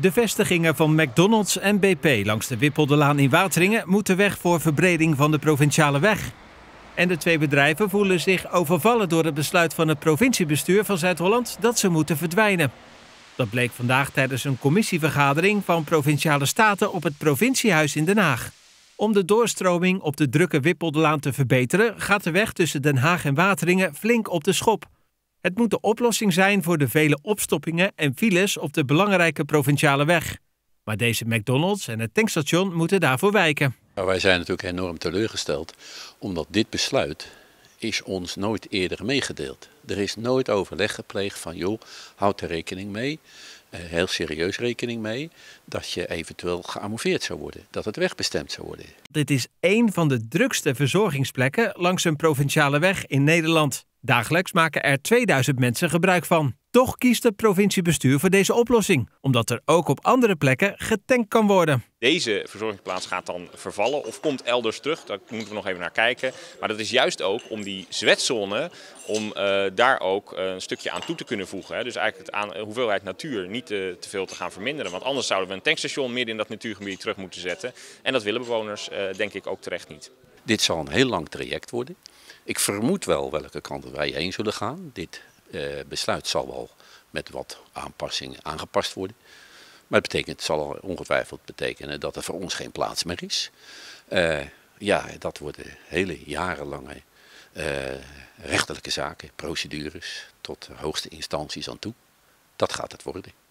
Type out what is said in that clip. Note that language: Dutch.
De vestigingen van McDonald's en BP langs de Wippeldelaan in Wateringen moeten weg voor verbreding van de provinciale weg. En de twee bedrijven voelen zich overvallen door het besluit van het provinciebestuur van Zuid-Holland dat ze moeten verdwijnen. Dat bleek vandaag tijdens een commissievergadering van provinciale staten op het provinciehuis in Den Haag. Om de doorstroming op de drukke Wippeldelaan te verbeteren, gaat de weg tussen Den Haag en Wateringen flink op de schop. Het moet de oplossing zijn voor de vele opstoppingen en files op de belangrijke provinciale weg. Maar deze McDonald's en het tankstation moeten daarvoor wijken. Nou, wij zijn natuurlijk enorm teleurgesteld, omdat dit besluit is ons nooit eerder meegedeeld. Er is nooit overleg gepleegd van, joh, houd er rekening mee, eh, heel serieus rekening mee, dat je eventueel geamoveerd zou worden, dat het wegbestemd zou worden. Dit is één van de drukste verzorgingsplekken langs een provinciale weg in Nederland. Dagelijks maken er 2000 mensen gebruik van. Toch kiest het provinciebestuur voor deze oplossing, omdat er ook op andere plekken getankt kan worden. Deze verzorgingsplaats gaat dan vervallen of komt elders terug. Daar moeten we nog even naar kijken. Maar dat is juist ook om die zwetzone, om eh, daar ook eh, een stukje aan toe te kunnen voegen. Hè. Dus eigenlijk het aan, de eh, hoeveelheid natuur niet te veel te gaan verminderen. Want anders zouden we een tankstation midden in dat natuurgebied terug moeten zetten. En dat willen bewoners denk ik ook terecht niet. Dit zal een heel lang traject worden. Ik vermoed wel welke kant wij heen zullen gaan. Dit eh, besluit zal wel met wat aanpassingen aangepast worden. Maar het, betekent, zal ongetwijfeld betekenen dat er voor ons geen plaats meer is. Eh, ja, dat worden hele jarenlange uh, rechterlijke zaken, procedures tot hoogste instanties aan toe. Dat gaat het worden.